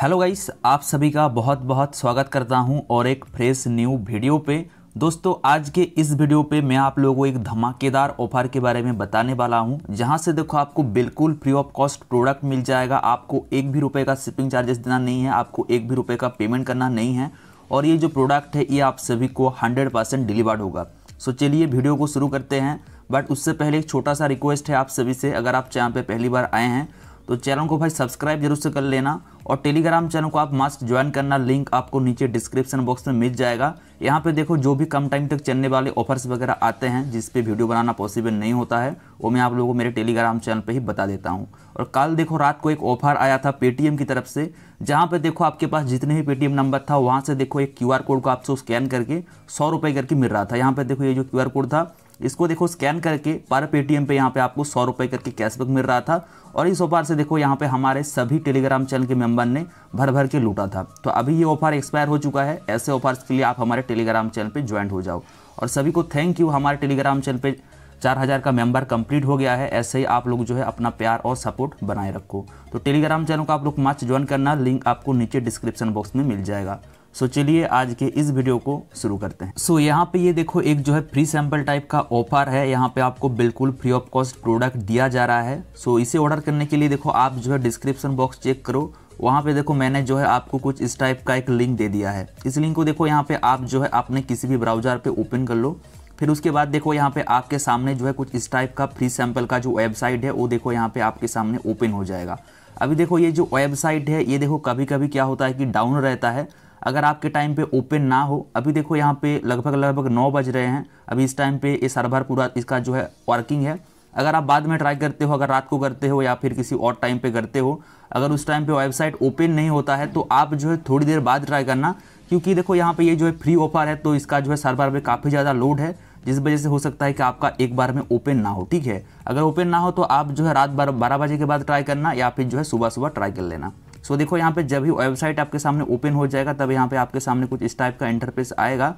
hello guys आप सभी का बहुत बहुत स्वागत करता हूं और एक फ्रेश न्यू वीडियो पे दोस्तों आज के इस वीडियो पे मैं आप लोगों को एक धमाकेदार ऑफर के बारे में बताने वाला हूं जहां से देखो आपको बिल्कुल फ्री ऑफ कॉस्ट प्रोडक्ट मिल जाएगा आपको एक भी रुपए का शिपिंग चार्जेस देना नहीं है आपको एक भी रुपए का पेमेंट करना नहीं है और ये जो प्रोडक्ट है ये आप सभी को हंड्रेड परसेंट डिलीवर्ड होगा सो चलिए वीडियो को शुरू करते हैं बट उससे पहले एक छोटा सा रिक्वेस्ट है आप सभी से अगर आप चैनल पे पहली बार आए हैं तो चैनल को भाई सब्सक्राइब जरूर से कर लेना और टेलीग्राम चैनल को आप मस्ट ज्वाइन करना लिंक आपको नीचे डिस्क्रिप्शन बॉक्स में मिल जाएगा यहाँ पे देखो जो भी कम टाइम तक चलने वाले ऑफर्स वगैरह आते हैं जिस पे वीडियो बनाना पॉसिबल नहीं होता है वो मैं आप लोगों को मेरे टेलीग्राम चैनल पे ही बता देता हूँ और कल देखो रात को एक ऑफर आया था पेटीएम की तरफ से जहाँ पर देखो आपके पास जितने भी पेटीएम नंबर था वहाँ से देखो एक क्यू कोड को आपसे स्कैन करके सौ रुपये करके मिल रहा था यहाँ पर देखो ये जो क्यू कोड था इसको देखो स्कैन करके पर पेटीएम पे यहाँ पे आपको सौ रुपये करके कैशबैक मिल रहा था और इस ऑफर से देखो यहाँ पे हमारे सभी टेलीग्राम चैनल के मेंबर ने भर भर के लूटा था तो अभी ये ऑफर एक्सपायर हो चुका है ऐसे ऑफर्स के लिए आप हमारे टेलीग्राम चैनल पर ज्वाइन हो जाओ और सभी को थैंक यू हमारे टेलीग्राम चैनल पर चार हज़ार का मेंबर कंप्लीट हो गया है ऐसे ही आप लोग जो है अपना प्यार और सपोर्ट बनाए रखो तो टेलीग्राम चैनल को आप लोग मच ज्वाइन करना लिंक आपको नीचे डिस्क्रिप्शन बॉक्स में मिल जाएगा सो चलिए आज के इस वीडियो को शुरू करते हैं सो यहाँ पे ये देखो एक जो है फ्री सैंपल टाइप का ऑफर है यहाँ पे आपको बिल्कुल फ्री ऑफ कॉस्ट प्रोडक्ट दिया जा रहा है सो इसे ऑर्डर करने के लिए देखो आप जो है डिस्क्रिप्शन बॉक्स चेक करो वहाँ पे देखो मैंने जो है आपको कुछ इस टाइप का एक लिंक दे दिया है इस लिंक को देखो यहाँ पे आप जो है अपने किसी भी ब्राउजर पे ओपन कर लो फिर उसके बाद देखो यहाँ पे आपके सामने जो है कुछ इस टाइप का फ्री सैंपल का जो वेबसाइट है वो देखो यहाँ पे आपके सामने ओपन हो जाएगा अभी देखो ये जो वेबसाइट है ये देखो कभी कभी क्या होता है कि डाउन रहता है अगर आपके टाइम पे ओपन ना हो अभी देखो यहाँ पे लगभग लगभग नौ बज रहे हैं अभी इस टाइम पे ये सर्वर पूरा इसका जो है वर्किंग है अगर आप बाद में ट्राई करते हो अगर रात को करते हो या फिर किसी और टाइम पे करते हो अगर उस टाइम पे वेबसाइट ओपन नहीं होता है तो आप जो है थोड़ी देर बाद ट्राई करना क्योंकि देखो यहाँ पे ये जो है फ्री ऑफर है तो इसका जो है सर्वर पे काफ़ी ज़्यादा लोड है जिस वजह से हो सकता है कि आपका एक बार में ओपन ना हो ठीक है अगर ओपन ना हो तो आप जो है रात बारह बजे के बाद ट्राई करना या फिर जो है सुबह सुबह ट्राई कर लेना सो so, देखो यहाँ पे जब ही वेबसाइट आपके सामने ओपन हो जाएगा तब यहाँ पे आपके सामने कुछ इस टाइप का इंटरफेस आएगा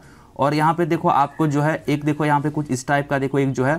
और यहाँ पे देखो आपको जो है एक देखो यहाँ पे कुछ इस टाइप का देखो एक जो है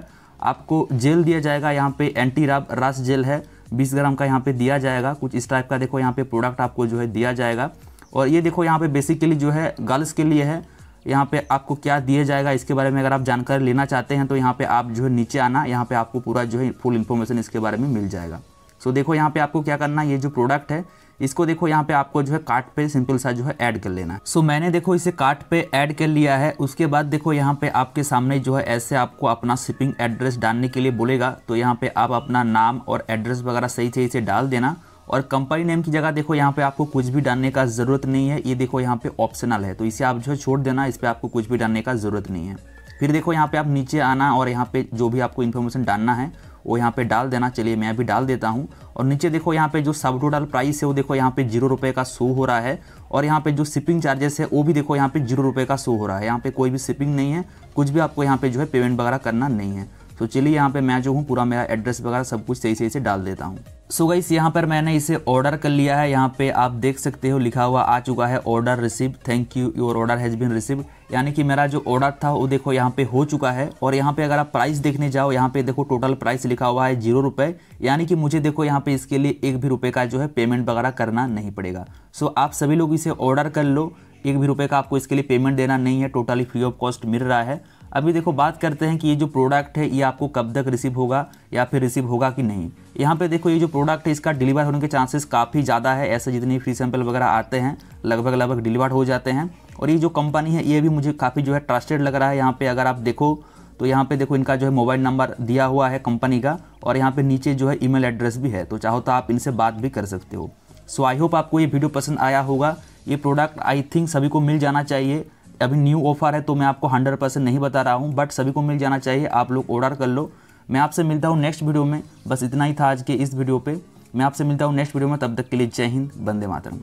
आपको जेल दिया जाएगा यहाँ पे एंटी राब रास जेल है बीस ग्राम का यहाँ पे दिया जाएगा कुछ इस टाइप का देखो यहाँ पे प्रोडक्ट आपको जो है दिया जाएगा और ये देखो यहाँ पे बेसिकली जो है गर्ल्स के लिए है यहाँ पे आपको क्या दिया जाएगा इसके बारे में अगर आप जानकारी लेना चाहते हैं तो यहाँ पे आप जो है नीचे आना यहाँ पे आपको पूरा जो है फुल इन्फॉर्मेशन इसके बारे में मिल जाएगा सो so, देखो यहाँ पे आपको क्या करना ये जो प्रोडक्ट है इसको देखो यहाँ पे आपको जो है कार्ट पे सिंपल सा जो है ऐड कर लेना है सो मैंने देखो इसे कार्ट पे ऐड कर लिया है उसके बाद देखो यहाँ पे आपके सामने जो है ऐसे आपको अपना शिपिंग एड्रेस डालने के लिए बोलेगा तो यहाँ पे आप अपना नाम और एड्रेस वगैरह सही सही से डाल देना और कंपनी नेम की जगह देखो यहाँ पे आपको कुछ भी डालने का ज़रूरत नहीं है ये देखो यहाँ पे ऑप्शनल है तो इसे आप जो है छोड़ देना इस पर आपको कुछ भी डालने का ज़रूरत नहीं है फिर देखो यहाँ पे आप नीचे आना और यहाँ पे जो भी आपको इन्फॉर्मेशन डालना है वो यहाँ पे डाल देना चलिए मैं अभी डाल देता हूँ और नीचे देखो यहाँ पे जो सब टोटल प्राइस है वो देखो यहाँ पे जीरो रुपये का शो हो रहा है और यहाँ पे जो शिपिंग चार्जेस है वो भी देखो यहाँ पे जीरो रुपये का शो हो रहा है यहाँ पे कोई भी शिपिंग नहीं है कुछ भी आपको यहाँ पे जो है पेमेंट वगैरह करना नहीं है तो चलिए यहाँ पे मैं जो हूँ पूरा मेरा एड्रेस वगैरह सब कुछ सही सही से डाल देता हूँ सो so गाइस यहाँ पर मैंने इसे ऑर्डर कर लिया है यहाँ पे आप देख सकते हो लिखा हुआ आ चुका है order receive thank you your order has been received यानी कि मेरा जो ऑर्डर था वो देखो यहाँ पे हो चुका है और यहाँ पे अगर आप प्राइस देखने जाओ यहाँ पे देखो टोटल प्राइस लिखा हुआ है जीरो रुपये यानी कि मुझे देखो यहाँ पे इसके लिए एक भी रुपये का जो है पेमेंट वगैरह करना नहीं पड़ेगा सो so आप सभी लोग इसे ऑर्डर कर लो एक भी रुपये का आपको इसके लिए पेमेंट देना नहीं है टोटली फ्री ऑफ कॉस्ट मिल रहा है अभी देखो बात करते हैं कि ये जो प्रोडक्ट है ये आपको कब तक रिसीव होगा या फिर रिसीव होगा कि नहीं यहाँ पे देखो ये जो प्रोडक्ट है इसका डिलीवर होने के चांसेस काफ़ी ज़्यादा है ऐसे जितने फ्री सैंपल वगैरह आते हैं लगभग लगभग डिलीवर हो जाते हैं और ये जो कंपनी है ये भी मुझे काफ़ी जो है ट्रस्टेड लग रहा है यहाँ पर अगर आप देखो तो यहाँ पे देखो इनका जो है मोबाइल नंबर दिया हुआ है कंपनी का और यहाँ पे नीचे जो है ईमेल एड्रेस भी है तो चाहो तो आप इनसे बात भी कर सकते हो सो आई होप आपको ये वीडियो पसंद आया होगा ये प्रोडक्ट आई थिंक सभी को मिल जाना चाहिए अभी न्यू ऑफर है तो मैं आपको हंड्रेड परसेंट नहीं बता रहा हूँ बट सभी को मिल जाना चाहिए आप लोग ऑर्डर कर लो मैं आपसे मिलता हूँ नेक्स्ट वीडियो में बस इतना ही था आज के इस वीडियो पर मैं आपसे मिलता हूँ नेक्स्ट वीडियो में तब तक के लिए जय हिंद बंदे मातरम